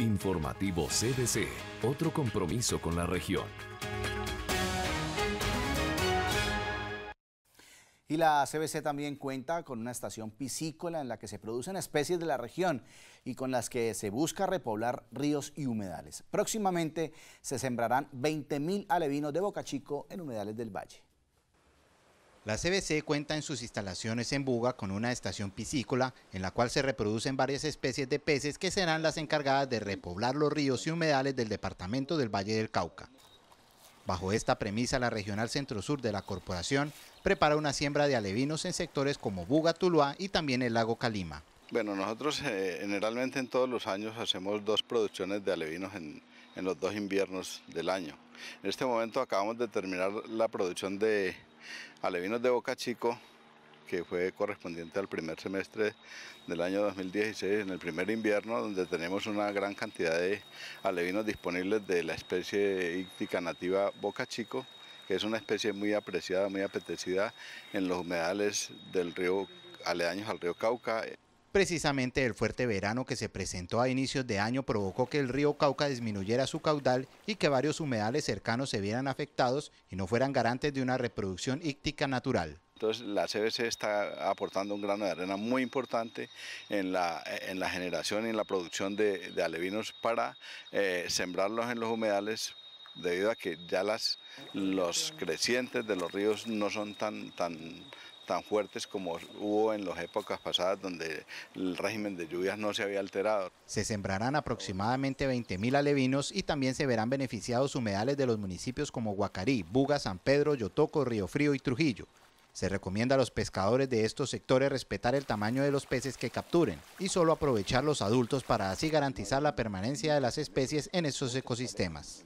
Informativo CBC, otro compromiso con la región. Y la CBC también cuenta con una estación piscícola en la que se producen especies de la región y con las que se busca repoblar ríos y humedales. Próximamente se sembrarán 20.000 alevinos de Boca Chico en humedales del valle. La CBC cuenta en sus instalaciones en Buga con una estación piscícola en la cual se reproducen varias especies de peces que serán las encargadas de repoblar los ríos y humedales del departamento del Valle del Cauca. Bajo esta premisa, la Regional Centro Sur de la Corporación prepara una siembra de alevinos en sectores como Buga, Tuluá y también el lago Calima. Bueno, nosotros eh, generalmente en todos los años hacemos dos producciones de alevinos en, los dos inviernos del año. En este momento acabamos de terminar la producción de alevinos de Boca Chico, que fue correspondiente al primer semestre del año 2016, en el primer invierno, donde tenemos una gran cantidad de alevinos disponibles de la especie íctica nativa Boca Chico, que es una especie muy apreciada, muy apetecida en los humedales del río, aledaños al río Cauca. Precisamente el fuerte verano que se presentó a inicios de año provocó que el río Cauca disminuyera su caudal y que varios humedales cercanos se vieran afectados y no fueran garantes de una reproducción íctica natural. Entonces la CBC está aportando un grano de arena muy importante en la, en la generación y en la producción de, alevinos para eh, sembrarlos en los humedales debido a que ya las, los crecientes de los ríos no son tan, tan, tan fuertes como hubo en las épocas pasadas donde el régimen de lluvias no se había alterado. Se sembrarán aproximadamente 20.000 alevinos y también se verán beneficiados humedales de los municipios como Guacarí, Buga, San Pedro, Yotoco, Río Frío y Trujillo. Se recomienda a los pescadores de estos sectores respetar el tamaño de los peces que capturen y solo aprovechar los adultos para así garantizar la permanencia de las especies en esos ecosistemas.